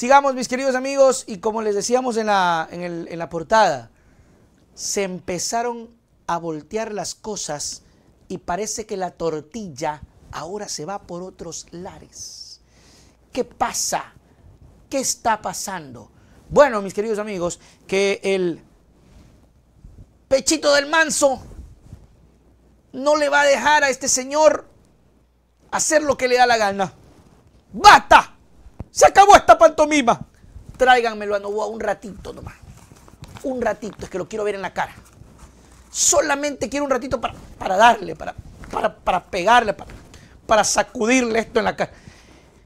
Sigamos, mis queridos amigos, y como les decíamos en la, en, la portada, se empezaron a voltear las cosas y parece que la tortilla ahora se va por otros lares. ¿Qué pasa? ¿Qué está pasando? Bueno, mis queridos amigos, que el pechito del manso no le va a dejar a este señor hacer lo que le da la gana. ¡Bata! Se acabó esta pantomima. Tráiganmelo a Novoa un ratito nomás. Un ratito, es que lo quiero ver en la cara. Solamente quiero un ratito para, darle, para, para, pegarle, para, sacudirle esto en la cara.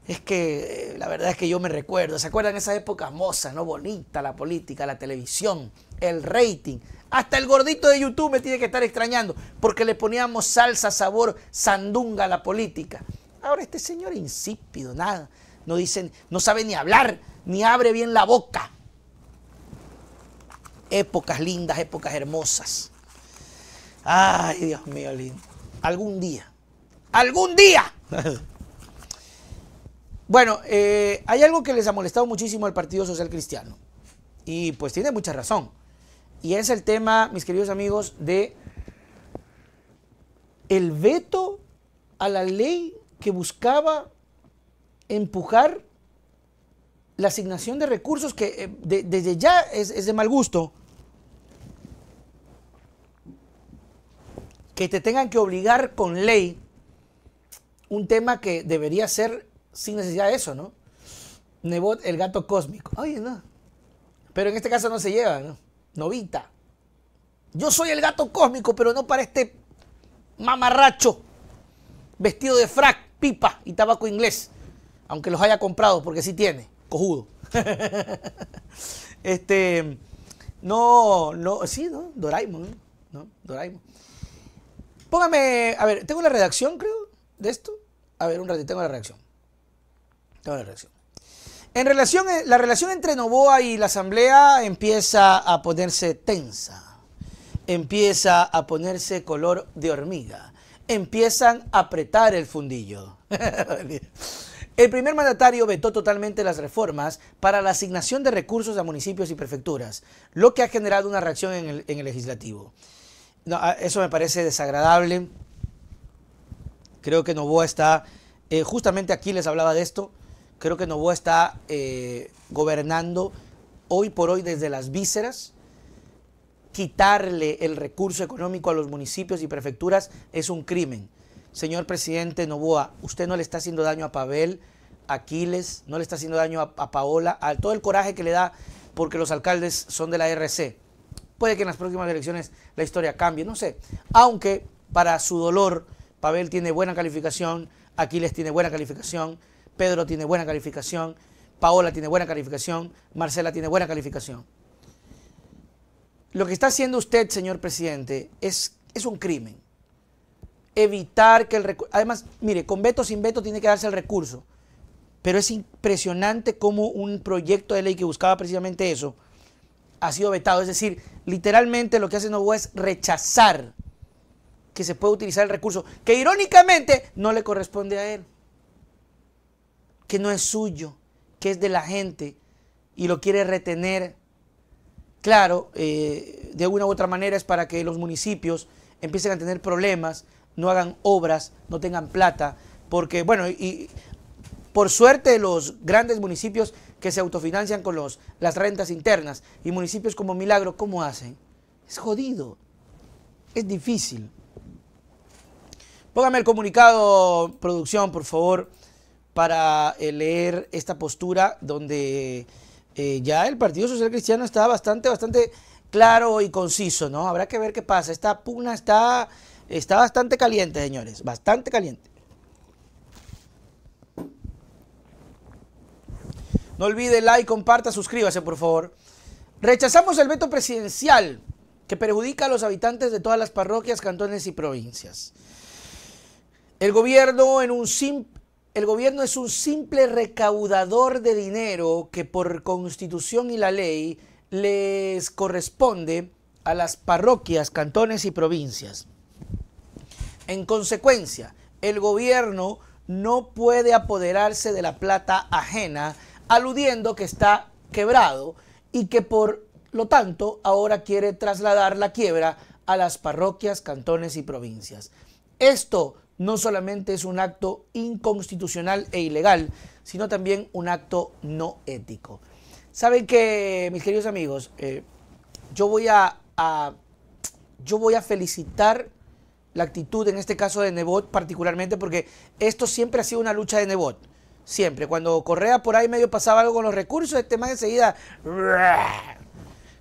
Es que eh, la verdad es que yo me recuerdo, ¿se acuerdan esas épocas mozas, no? Bonita la política, la televisión, el rating. Hasta el gordito de YouTube me tiene que estar extrañando porque le poníamos salsa, sabor, sandunga a la política. Ahora este señor insípido, nada no dicen, no sabe ni hablar, ni abre bien la boca. Épocas lindas, épocas hermosas. Ay, Dios mío, Algún día, algún día. bueno, eh, hay algo que les ha molestado muchísimo al Partido Social Cristiano. Y pues tiene mucha razón. Y es el tema, mis queridos amigos, de el veto a la ley que buscaba empujar la asignación de recursos que eh, desde ya es, de mal gusto. Que te tengan que obligar con ley un tema que debería ser sin necesidad de eso, ¿no? Nebot, el gato cósmico. Oye, no. Pero en este caso no se lleva, ¿no? Novita. Yo soy el gato cósmico, pero no para este mamarracho vestido de frac, pipa y tabaco inglés aunque los haya comprado, porque sí tiene, cojudo. este, no, no, sí, ¿no? Doraemon, ¿no? Doraemon. Póngame, a ver, tengo la redacción, creo, de esto. A ver, un ratito, tengo la redacción. Tengo la redacción. En relación, eh, la relación entre Novoa y la Asamblea empieza a ponerse tensa, empieza a ponerse color de hormiga, empiezan a apretar el fundillo. El primer mandatario vetó totalmente las reformas para la asignación de recursos a municipios y prefecturas, lo que ha generado una reacción en el, legislativo. No, ah, eso me parece desagradable. Creo que Novoa está, eh, justamente aquí les hablaba de esto, creo que Novoa está eh, gobernando hoy por hoy desde las vísceras. Quitarle el recurso económico a los municipios y prefecturas es un crimen señor presidente Novoa, usted no le está haciendo daño a Pavel, a Aquiles, no le está haciendo daño a, Paola, a todo el coraje que le da porque los alcaldes son de la RC. Puede que en las próximas elecciones la historia cambie, no sé. Aunque para su dolor, Pavel tiene buena calificación, Aquiles tiene buena calificación, Pedro tiene buena calificación, Paola tiene buena calificación, Marcela tiene buena calificación. Lo que está haciendo usted, señor presidente, es, es un crimen evitar que el recurso... Además, mire, con veto sin veto tiene que darse el recurso. Pero es impresionante cómo un proyecto de ley que buscaba precisamente eso ha sido vetado. Es decir, literalmente lo que hace Novoa es rechazar que se pueda utilizar el recurso, que irónicamente no le corresponde a él, que no es suyo, que es de la gente y lo quiere retener. Claro, eh, de una u otra manera es para que los municipios empiecen a tener problemas, no hagan obras, no tengan plata, porque bueno, y por suerte los grandes municipios que se autofinancian con los, las rentas internas y municipios como Milagro, ¿cómo hacen? Es jodido, es difícil. Póngame el comunicado, producción, por favor, para eh, leer esta postura donde eh, ya el Partido Social Cristiano está bastante, bastante claro y conciso, ¿no? Habrá que ver qué pasa. Esta pugna está Está bastante caliente, señores, bastante caliente. No olvide like, comparta, suscríbase, por favor. Rechazamos el veto presidencial que perjudica a los habitantes de todas las parroquias, cantones y provincias. El gobierno, el gobierno es un simple recaudador de dinero que por constitución y la ley les corresponde a las parroquias, cantones y provincias. En consecuencia, el gobierno no puede apoderarse de la plata ajena, aludiendo que está quebrado y que por lo tanto ahora quiere trasladar la quiebra a las parroquias, cantones y provincias. Esto no solamente es un acto inconstitucional e ilegal, sino también un acto no ético. Saben que, mis queridos amigos, eh, yo, voy a, yo voy a felicitar la actitud en este caso de Nebot particularmente, porque esto siempre ha sido una lucha de Nebot. Siempre. Cuando Correa por ahí medio pasaba algo con los recursos, este más enseguida...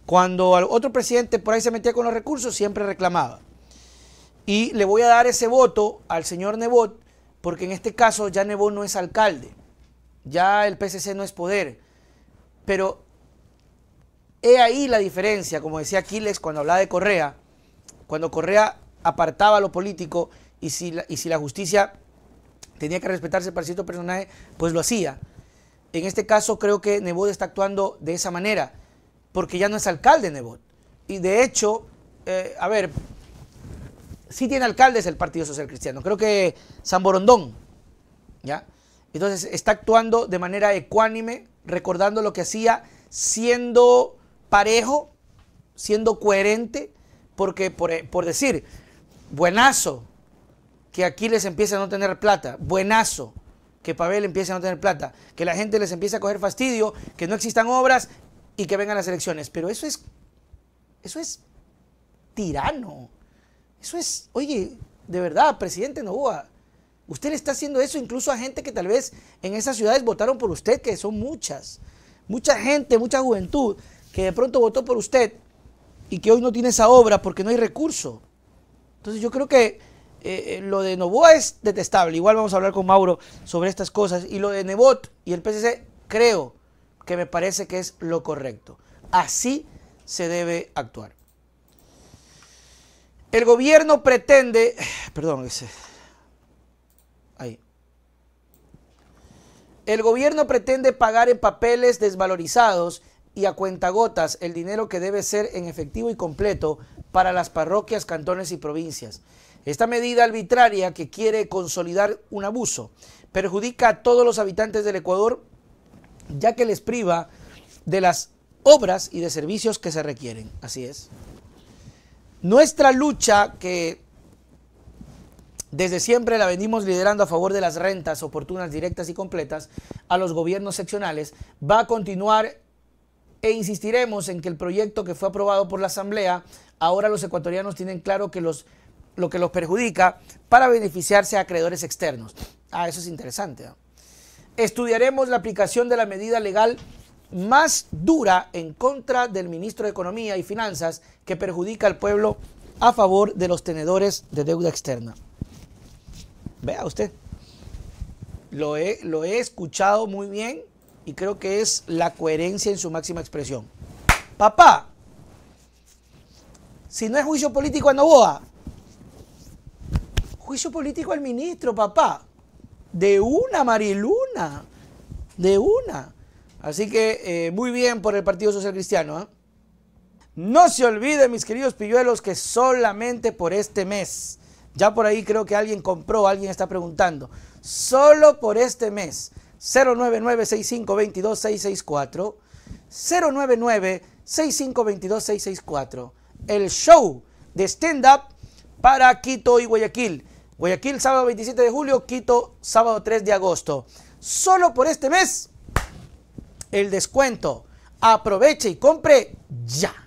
Cuando otro presidente por ahí se metía con los recursos, siempre reclamaba. Y le voy a dar ese voto al señor Nebot, porque en este caso ya Nebot no es alcalde. Ya el PCC no es poder. Pero he ahí la diferencia, como decía Aquiles cuando hablaba de Correa. Cuando Correa apartaba lo político y si la, justicia tenía que respetarse para cierto personaje, pues lo hacía. En este caso creo que Nebot está actuando de esa manera, porque ya no es alcalde Nebot. Y de hecho, eh, a ver, sí tiene alcaldes el Partido Social Cristiano, creo que San Borondón, ¿ya? Entonces está actuando de manera ecuánime, recordando lo que hacía, siendo parejo, siendo coherente, porque por eh, decir, Buenazo que aquí les empiece a no tener plata. Buenazo que Pavel empiece a no tener plata. Que la gente les empiece a coger fastidio, que no existan obras y que vengan las elecciones. Pero eso es, eso es tirano. Eso es, oye, de verdad, presidente Novoa, usted le está haciendo eso incluso a gente que tal vez en esas ciudades votaron por usted, que son muchas. Mucha gente, mucha juventud que de pronto votó por usted y que hoy no tiene esa obra porque no hay recurso. Entonces yo creo que eh, eh, lo de Novoa es detestable. Igual vamos a hablar con Mauro sobre estas cosas. Y lo de Nebot y el PCC creo que me parece que es lo correcto. Así se debe actuar. El gobierno pretende, perdón, ese, eh, ahí. El gobierno pretende pagar en papeles desvalorizados y a cuentagotas el dinero que debe ser en efectivo y completo para las parroquias, cantones y provincias. Esta medida arbitraria que quiere consolidar un abuso perjudica a todos los habitantes del Ecuador ya que les priva de las obras y de servicios que se requieren. Así es. Nuestra lucha que desde siempre la venimos liderando a favor de las rentas oportunas, directas y completas a los gobiernos seccionales va a continuar e insistiremos en que el proyecto que fue aprobado por la Asamblea, ahora los ecuatorianos tienen claro que los, lo que los perjudica para beneficiarse a acreedores externos. Ah, eso es interesante. Estudiaremos la aplicación de la medida legal más dura en contra del ministro de Economía y Finanzas que perjudica al pueblo a favor de los tenedores de deuda externa. Vea usted, lo lo he escuchado muy bien y creo que es la coherencia en su máxima expresión. Papá, si no es juicio político a Novoa, juicio político al ministro, papá. De una, Mariluna. De una. Así que eh, muy bien por el Partido Social Cristiano. ¿eh? No se olvide, mis queridos pilluelos, que solamente por este mes, ya por ahí creo que alguien compró, alguien está preguntando, solo por este mes 099-6522-664. 099-6522-664. El show de stand-up para Quito y Guayaquil. Guayaquil sábado 27 de julio, Quito sábado 3 de agosto. Solo por este mes el descuento. Aproveche y compre ya.